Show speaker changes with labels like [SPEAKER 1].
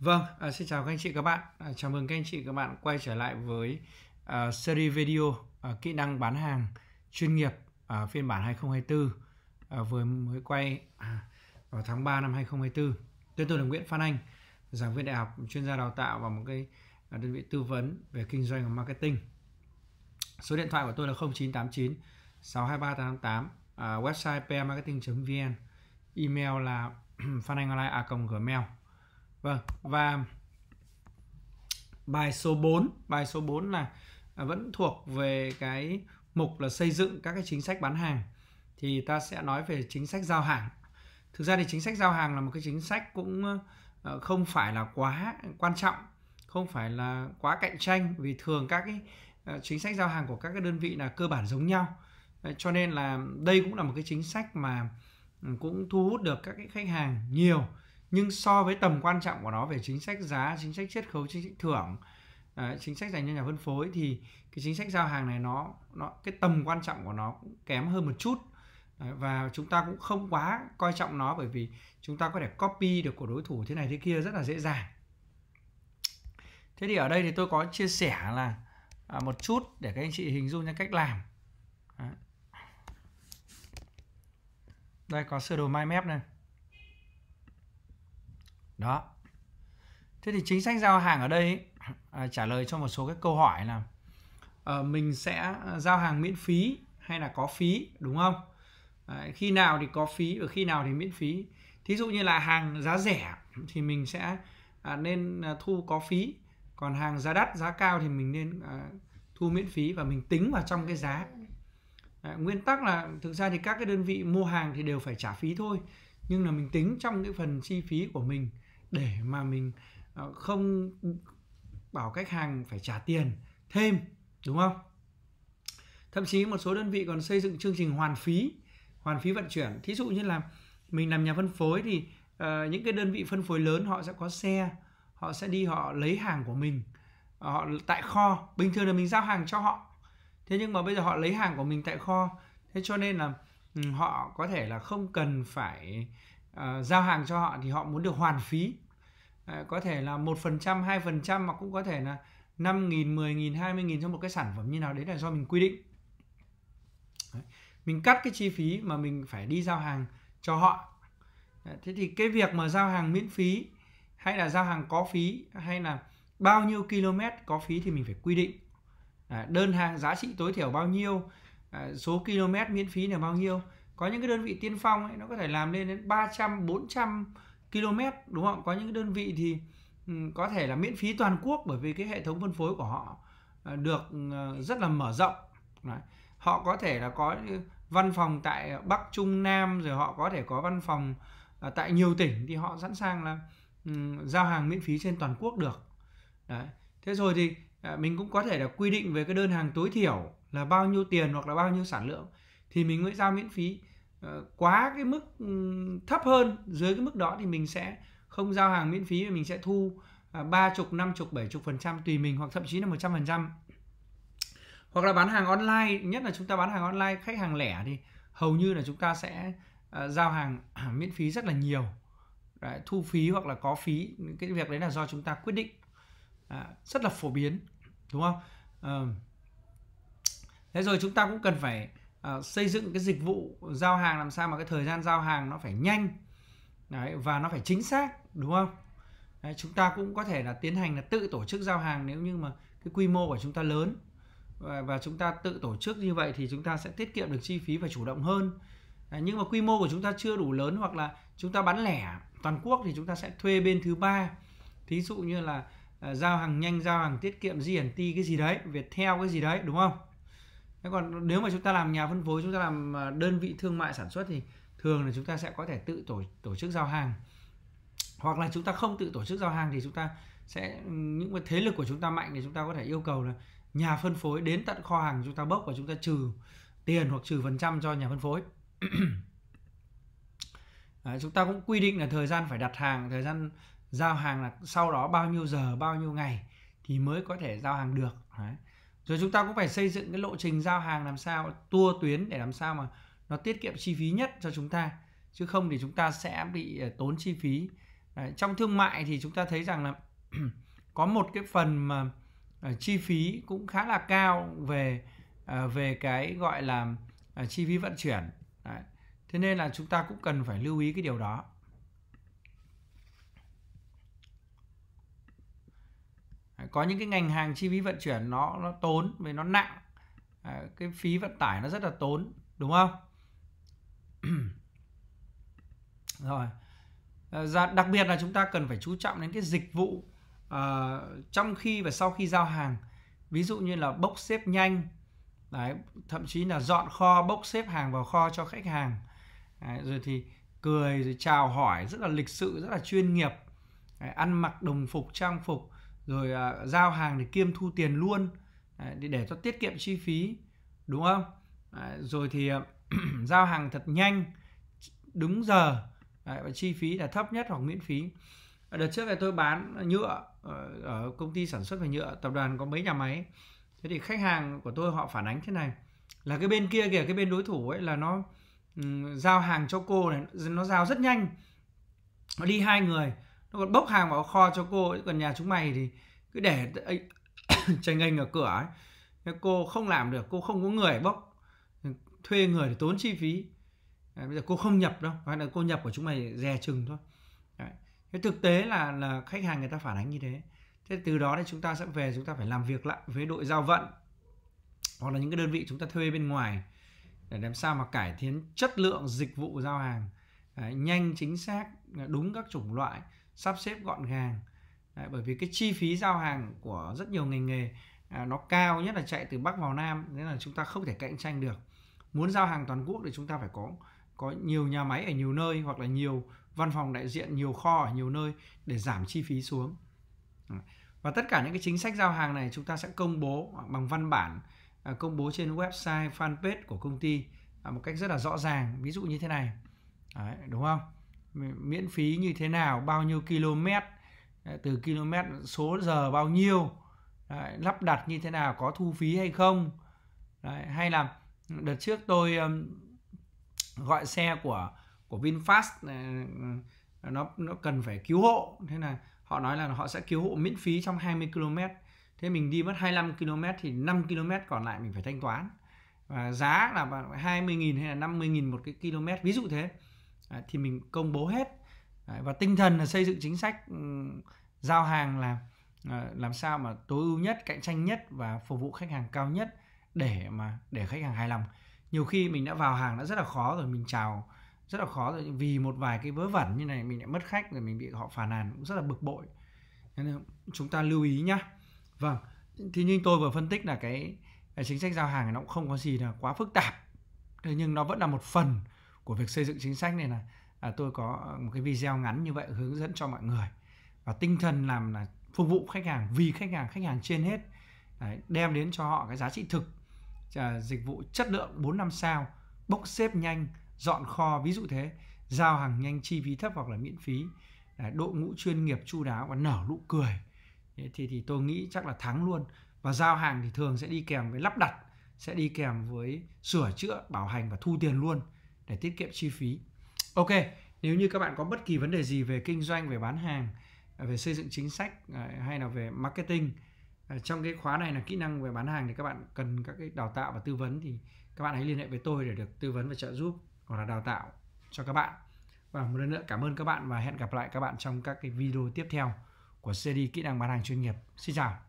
[SPEAKER 1] Vâng, à, xin chào các anh chị các bạn. À, chào mừng các anh chị các bạn quay trở lại với à, series video à, kỹ năng bán hàng chuyên nghiệp à, phiên bản 2024 à, vừa mới quay à, vào tháng 3 năm 2024. Tên tôi là Nguyễn Phan Anh, giảng viên đại học, chuyên gia đào tạo và một cái à, đơn vị tư vấn về kinh doanh và marketing. Số điện thoại của tôi là 0989 623 888, à, website pmarketing.vn, email là phananhonlinegmail Vâng, và bài số 4, bài số 4 là à, vẫn thuộc về cái mục là xây dựng các cái chính sách bán hàng thì ta sẽ nói về chính sách giao hàng. Thực ra thì chính sách giao hàng là một cái chính sách cũng ờ, không phải là quá quan trọng, không phải là quá cạnh tranh vì thường các cái ờ, chính sách giao hàng của các cái đơn vị là cơ bản giống nhau. Cho nên là đây cũng là một cái chính sách mà ừ, cũng thu hút được các cái khách hàng nhiều nhưng so với tầm quan trọng của nó về chính sách giá chính sách chiết khấu chính sách thưởng à, chính sách dành cho nhà phân phối thì cái chính sách giao hàng này nó nó cái tầm quan trọng của nó cũng kém hơn một chút và chúng ta cũng không quá coi trọng nó bởi vì chúng ta có thể copy được của đối thủ thế này thế kia rất là dễ dàng thế thì ở đây thì tôi có chia sẻ là à, một chút để các anh chị hình dung ra cách làm đây có sơ đồ mind map này đó thế thì chính sách giao hàng ở đây ấy, à, trả lời cho một số cái câu hỏi là ờ, mình sẽ giao hàng miễn phí hay là có phí đúng không khi nào thì có phí và khi nào thì miễn phí thí dụ như là hàng giá rẻ thì mình sẽ à, nên à, thu có phí còn hàng giá đắt giá cao thì mình nên thu miễn phí và mình tính vào trong cái giá nguyên tắc là thực ra thì các cái đơn vị mua hàng thì đều phải trả phí thôi nhưng là mình tính trong cái phần chi phí của mình để mà mình ờ, không bảo khách hàng phải trả tiền thêm đúng không thậm chí một số đơn vị còn xây dựng chương trình hoàn phí hoàn phí vận chuyển thí dụ như là mình làm nhà phân phối thì uh, những cái đơn vị phân phối lớn họ sẽ có xe họ sẽ đi họ lấy hàng của mình ờ, họ tại kho bình thường là mình giao hàng cho họ thế nhưng mà bây giờ họ lấy hàng của mình tại kho thế cho nên là ừ, họ có thể là không cần phải À, giao hàng cho họ thì họ muốn được hoàn phí uh, có thể là một phần trăm hai phần trăm mà cũng có thể là năm nghìn mười nghìn hai mươi nghìn cho một cái sản phẩm như nào đấy là do mình quy định đấy. mình cắt cái chi phí mà mình phải đi giao hàng cho họ đấy. thế thì cái việc mà giao hàng miễn phí hay là giao hàng có phí hay là bao nhiêu km có phí thì mình phải quy định à, đơn hàng giá trị tối thiểu bao nhiêu à, số km miễn phí là bao nhiêu có những cái đơn vị tiên phong ấy, nó có thể làm lên đến 300 400 km đúng không có những cái đơn vị thì ừ, có thể là miễn phí toàn quốc bởi vì cái hệ thống phân phối của họ ờ, được ờ, rất là mở rộng Đấy. họ có thể là có văn phòng tại bắc trung nam rồi họ có thể có văn phòng ờ, tại nhiều tỉnh thì họ sẵn sàng là ừ, giao hàng miễn phí trên toàn quốc được Đấy. thế rồi thì mình cũng có thể là quy định về cái đơn hàng tối thiểu là bao nhiêu tiền hoặc là bao nhiêu sản lượng thì mình mới giao miễn phí ờ, quá cái mức ừ, thấp hơn dưới cái mức đó thì mình sẽ không giao hàng miễn phí và mình sẽ thu à, ba chục năm chục bảy chục phần trăm tùy mình hoặc thậm chí là một trăm phần trăm hoặc là bán hàng online nhất là chúng ta bán hàng online khách hàng lẻ thì hầu như là chúng ta sẽ à, giao hàng miễn phí rất là nhiều đấy, thu phí hoặc là có phí cái việc đấy là do chúng ta quyết định à, rất là phổ biến đúng không à, thế rồi chúng ta cũng cần phải Ờ, xây dựng cái dịch vụ giao hàng làm sao mà cái thời gian giao hàng nó phải nhanh đấy, và nó phải chính xác đúng không đấy, chúng ta cũng có thể là tiến hành là tự tổ chức giao hàng nếu như mà cái quy mô của chúng ta lớn và, và chúng ta tự tổ chức như vậy thì chúng ta sẽ tiết kiệm được chi phí và chủ động hơn đấy, nhưng mà quy mô của chúng ta chưa đủ lớn hoặc là chúng ta bán lẻ toàn quốc thì chúng ta sẽ thuê bên thứ ba thí dụ như là uh, giao hàng nhanh giao hàng tiết kiệm GNT cái gì đấy Viettel cái gì đấy đúng không thế còn nếu mà chúng ta làm nhà phân phối chúng ta làm đơn vị thương mại sản xuất thì thường là chúng ta sẽ có thể tự tổ tổ chức giao hàng hoặc là chúng ta không tự tổ chức giao hàng thì chúng ta sẽ những cái thế lực của chúng ta mạnh thì chúng ta có thể yêu cầu là nhà phân phối đến tận kho hàng chúng ta bốc và chúng ta trừ tiền hoặc trừ phần trăm cho nhà phân phối à, chúng ta cũng quy định là thời gian phải đặt hàng thời gian giao hàng là sau đó bao nhiêu giờ bao nhiêu ngày thì mới có thể giao hàng được Đấy rồi chúng ta cũng phải xây dựng cái lộ trình giao hàng làm sao tua tuyến để làm sao mà nó tiết kiệm chi phí nhất cho chúng ta chứ không thì chúng ta sẽ bị ờ, tốn chi phí Đấy, trong thương mại thì chúng ta thấy rằng là có một cái phần mà ờ, chi phí cũng khá là cao về ờ, về cái gọi là chi phí vận chuyển Đấy. thế nên là chúng ta cũng cần phải lưu ý cái điều đó À, có những cái ngành hàng chi phí vận chuyển nó nó tốn vì nó nặng à, cái phí vận tải nó rất là tốn đúng không rồi à, dạ, đặc biệt là chúng ta cần phải chú trọng đến cái dịch vụ à, trong khi và sau khi giao hàng ví dụ như là bốc xếp nhanh đấy, thậm chí là dọn kho bốc xếp hàng vào kho cho khách hàng đấy, rồi thì cười rồi chào hỏi rất là lịch sự rất là chuyên nghiệp đấy, ăn mặc đồng phục trang phục rồi à, giao hàng thì kiêm thu tiền luôn để, để cho tiết kiệm chi phí đúng không à, rồi thì à, giao hàng thật nhanh đúng giờ à, và chi phí là thấp nhất hoặc miễn phí à, đợt trước này tôi bán nhựa ở, ờ, ở công ty sản xuất về nhựa tập đoàn có mấy nhà máy thế thì khách hàng của tôi họ phản ánh thế này là cái bên kia kìa cái bên đối thủ ấy là nó um, giao hàng cho cô này nó giao rất nhanh nó đi hai người nó còn bốc hàng vào kho cho cô ấy. còn nhà chúng mày thì cứ để tranh anh ở cửa ấy cô không làm được cô không có người bốc thuê người thì tốn chi phí Đấy, bây giờ cô không nhập đâu hay là cô nhập của chúng mày dè chừng thôi Đấy. cái thực tế là là khách hàng người ta phản ánh như thế thế từ đó thì chúng ta sẽ về chúng ta phải làm việc lại với đội giao vận hoặc là những cái đơn vị chúng ta thuê bên ngoài để làm sao mà cải thiện chất lượng dịch vụ giao hàng Đấy, nhanh chính xác đúng các chủng loại sắp xếp gọn gàng Đấy, bởi vì cái chi phí giao hàng của rất nhiều ngành nghề à, nó cao nhất là chạy từ bắc vào nam nên là chúng ta không thể cạnh tranh được muốn giao hàng toàn quốc thì chúng ta phải có có nhiều nhà máy ở nhiều nơi hoặc là nhiều văn phòng đại diện nhiều kho ở nhiều nơi để giảm chi phí xuống và tất cả những cái chính sách giao hàng này chúng ta sẽ công bố bằng văn bản à, công bố trên website fanpage của công ty à, một cách rất là rõ ràng ví dụ như thế này Đấy, đúng không miễn phí như thế nào bao nhiêu km à, từ km số giờ bao nhiêu đấy, lắp đặt như thế nào có thu phí hay không đấy, hay là đợt trước tôi um, gọi xe của của Vinfast uh, nó nó cần phải cứu hộ thế là họ nói là họ sẽ cứu hộ miễn phí trong 20 km thế mình đi mất 25 km thì 5 km còn lại mình phải thanh toán và giá là 20.000 hay là 50.000 một cái km ví dụ thế à, thì mình công bố hết à, và tinh thần là xây dựng chính sách ừ, giao hàng là ờ, làm sao mà tối ưu nhất cạnh tranh nhất và phục vụ khách hàng cao nhất để mà để khách hàng hài lòng nhiều khi mình đã vào hàng đã rất là khó rồi mình chào rất là khó rồi vì một vài cái vớ vẩn như này mình lại mất khách rồi mình bị họ phàn nàn cũng rất là bực bội nên chúng ta lưu ý nhá vâng thì như tôi vừa phân tích là cái, cái chính sách giao hàng nó cũng không có gì là quá phức tạp thế nhưng nó vẫn là một phần của việc xây dựng chính sách này là à, tôi có một cái video ngắn như vậy hướng dẫn cho mọi người và tinh thần làm là phục vụ khách hàng vì khách hàng khách hàng trên hết Đấy, đem đến cho họ cái giá trị thực à, dịch vụ chất lượng 4 năm sao bốc xếp nhanh dọn kho ví dụ thế giao hàng nhanh chi phí thấp hoặc là miễn phí Đấy, đội ngũ chuyên nghiệp chu đáo và nở nụ cười thì thì tôi nghĩ chắc là thắng luôn và giao hàng thì thường sẽ đi kèm với lắp đặt sẽ đi kèm với sửa chữa bảo hành và thu tiền luôn để tiết kiệm chi phí. Ok, nếu như các bạn có bất kỳ vấn đề gì về kinh doanh, về bán hàng, về xây dựng chính sách à, hay là về marketing à, trong cái khóa này là kỹ năng về bán hàng thì các bạn cần các cái đào tạo và tư vấn thì các bạn hãy liên hệ với tôi để được tư vấn và trợ giúp hoặc là đào tạo cho các bạn. Và một lần nữa cảm ơn các bạn và hẹn gặp lại các bạn trong các cái video tiếp theo của series kỹ năng bán hàng chuyên nghiệp. Xin chào.